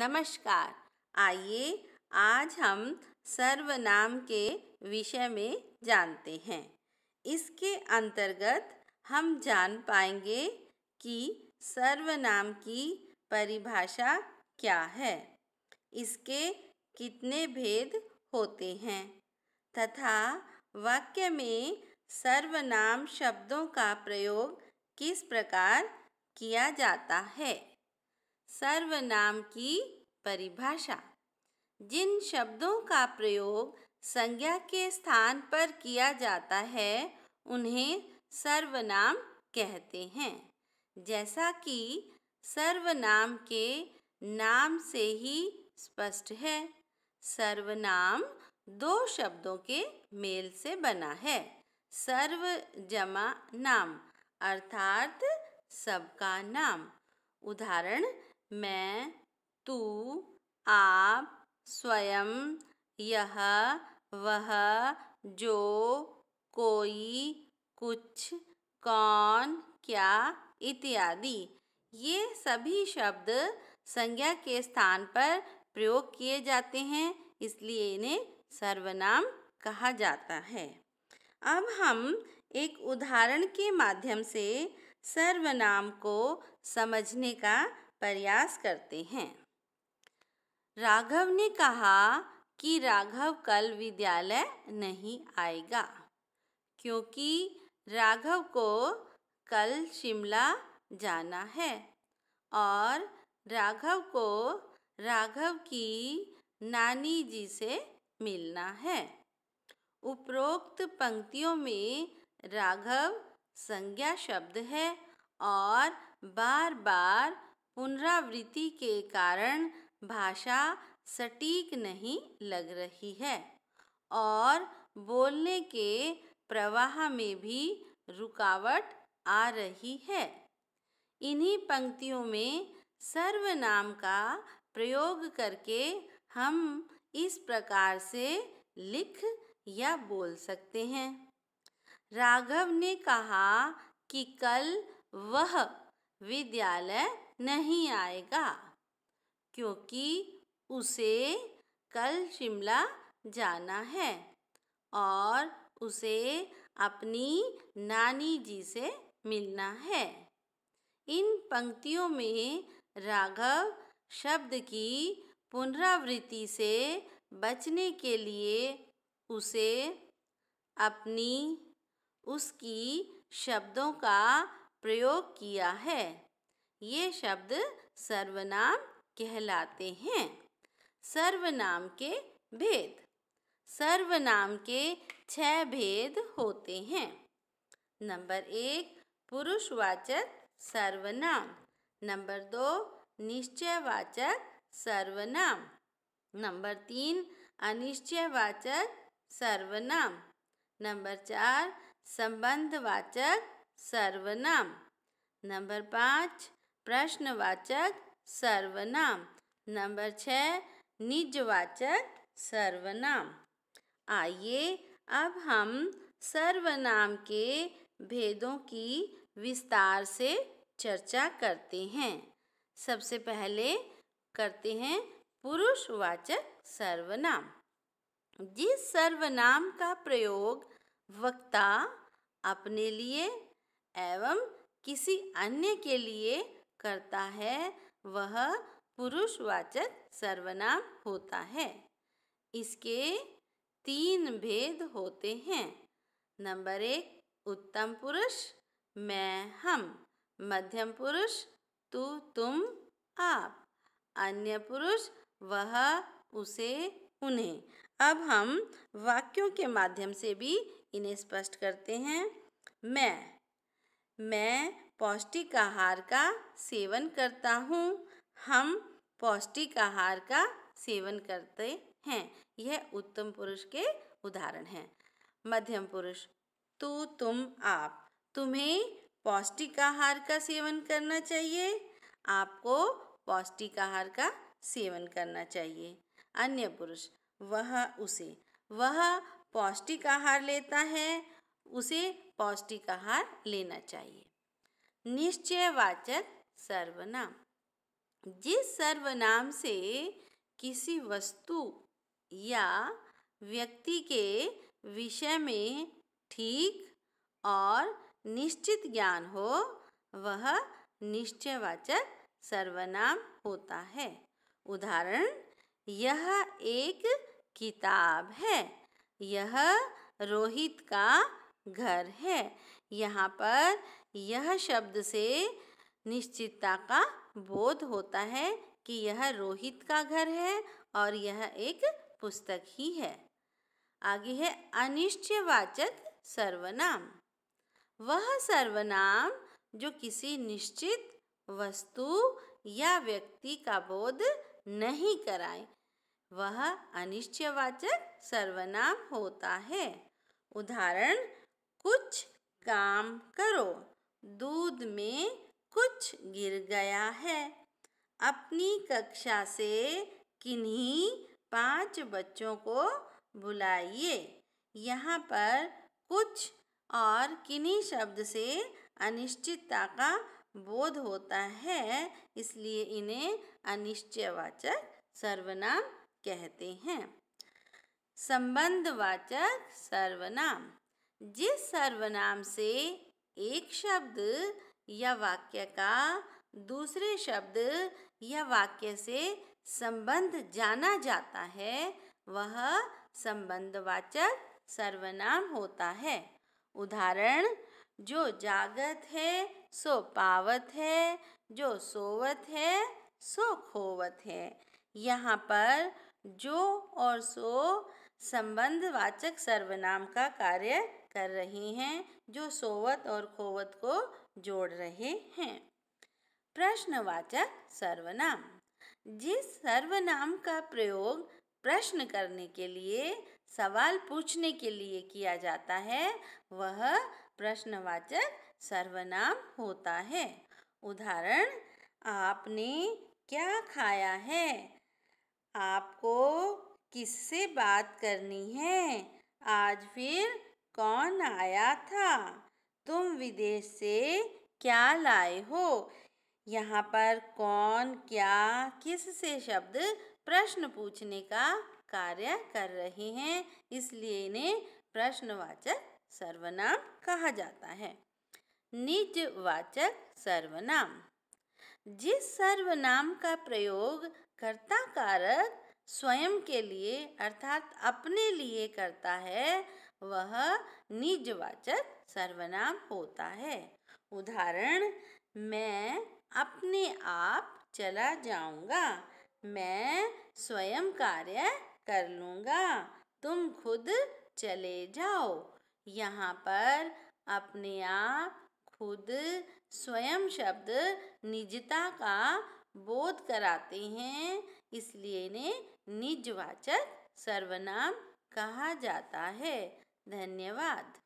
नमस्कार आइए आज हम सर्वनाम के विषय में जानते हैं इसके अंतर्गत हम जान पाएंगे कि सर्वनाम की परिभाषा क्या है इसके कितने भेद होते हैं तथा वाक्य में सर्वनाम शब्दों का प्रयोग किस प्रकार किया जाता है सर्वनाम की परिभाषा जिन शब्दों का प्रयोग संज्ञा के स्थान पर किया जाता है उन्हें सर्वनाम कहते हैं जैसा कि सर्वनाम के नाम से ही स्पष्ट है सर्वनाम दो शब्दों के मेल से बना है सर्व जमा नाम अर्थात सबका नाम उदाहरण मैं तू आप स्वयं यह वह जो कोई कुछ कौन क्या इत्यादि ये सभी शब्द संज्ञा के स्थान पर प्रयोग किए जाते हैं इसलिए इन्हें सर्वनाम कहा जाता है अब हम एक उदाहरण के माध्यम से सर्वनाम को समझने का प्रयास करते हैं राघव ने कहा कि राघव कल विद्यालय नहीं आएगा क्योंकि राघव को कल शिमला जाना है और राघव को राघव की नानी जी से मिलना है उपरोक्त पंक्तियों में राघव संज्ञा शब्द है और बार बार पुनरावृत्ति के कारण भाषा सटीक नहीं लग रही है और बोलने के प्रवाह में भी रुकावट आ रही है इन्हीं पंक्तियों में सर्वनाम का प्रयोग करके हम इस प्रकार से लिख या बोल सकते हैं राघव ने कहा कि कल वह विद्यालय नहीं आएगा क्योंकि उसे कल शिमला जाना है और उसे अपनी नानी जी से मिलना है इन पंक्तियों में राघव शब्द की पुनरावृत्ति से बचने के लिए उसे अपनी उसकी शब्दों का प्रयोग किया है ये शब्द सर्वनाम कहलाते हैं सर्वनाम के भेद सर्वनाम के छह भेद होते हैं नंबर एक पुरुषवाचक सर्वनाम नंबर दो निश्चयवाचक सर्वनाम नंबर तीन अनिश्चयवाचक सर्वनाम नंबर चार संबंधवाचक सर्वनाम नंबर पाँच प्रश्नवाचक सर्वनाम नंबर छः निजवाचक सर्वनाम आइए अब हम सर्वनाम के भेदों की विस्तार से चर्चा करते हैं सबसे पहले करते हैं पुरुषवाचक सर्वनाम जिस सर्वनाम का प्रयोग वक्ता अपने लिए एवं किसी अन्य के लिए करता है वह पुरुषवाचक सर्वनाम होता है इसके तीन भेद होते हैं नंबर एक उत्तम पुरुष मैं हम मध्यम पुरुष तू तुम आप अन्य पुरुष वह उसे उन्हें अब हम वाक्यों के माध्यम से भी इन्हें स्पष्ट करते हैं मैं मैं पौष्टिक आहार का सेवन करता हूँ हम पौष्टिक आहार का सेवन करते हैं यह उत्तम पुरुष के उदाहरण हैं मध्यम पुरुष तू तो तुम आप तुम्हें पौष्टिक आहार का सेवन करना चाहिए आपको पौष्टिक आहार का सेवन करना चाहिए अन्य पुरुष वह उसे वह पौष्टिक आहार लेता है उसे पौष्टिक आहार लेना चाहिए निश्चयवाचक सर्वनाम जिस सर्वनाम से किसी वस्तु या व्यक्ति के विषय में ठीक और निश्चित ज्ञान हो वह निश्चयवाचक सर्वनाम होता है उदाहरण यह एक किताब है यह रोहित का घर है यहाँ पर यह शब्द से निश्चितता का बोध होता है कि यह रोहित का घर है और यह एक पुस्तक ही है आगे है अनिश्चयवाचक सर्वनाम वह सर्वनाम जो किसी निश्चित वस्तु या व्यक्ति का बोध नहीं कराए वह अनिश्चयवाचक सर्वनाम होता है उदाहरण कुछ काम करो दूध में कुछ गिर गया है अपनी कक्षा से किन्हीं पांच बच्चों को बुलाइए यहाँ पर कुछ और किन्हीं शब्द से अनिश्चितता का बोध होता है इसलिए इन्हें अनिश्चयवाचक सर्वनाम कहते हैं संबंधवाचक सर्वनाम जिस सर्वनाम से एक शब्द या वाक्य का दूसरे शब्द या वाक्य से संबंध जाना जाता है वह संबंधवाचक सर्वनाम होता है उदाहरण जो जागत है सो पावत है जो सोवत है सो खोवत है यहाँ पर जो और सो संबंधवाचक सर्वनाम का कार्य कर रहे हैं जो सोवत और खोवत को जोड़ रहे हैं प्रश्नवाचक सर्वनाम जिस सर्वनाम का प्रयोग प्रश्न करने के लिए सवाल पूछने के लिए किया जाता है वह प्रश्नवाचक सर्वनाम होता है उदाहरण आपने क्या खाया है आपको किससे बात करनी है आज फिर कौन आया था तुम विदेश से क्या लाए हो यहाँ पर कौन क्या किस से शब्द प्रश्न पूछने का कार्य कर रहे हैं इसलिए इन्हें प्रश्नवाचक सर्वनाम कहा जाता है निजवाचक सर्वनाम जिस सर्वनाम का प्रयोग कर्ता कारक स्वयं के लिए अर्थात अपने लिए करता है वह निजवाचक सर्वनाम होता है उदाहरण मैं अपने आप चला जाऊंगा मैं स्वयं कार्य कर लूँगा तुम खुद चले जाओ यहाँ पर अपने आप खुद स्वयं शब्द निजता का बोध कराते हैं इसलिए इन्हें निजवाचक सर्वनाम कहा जाता है धन्यवाद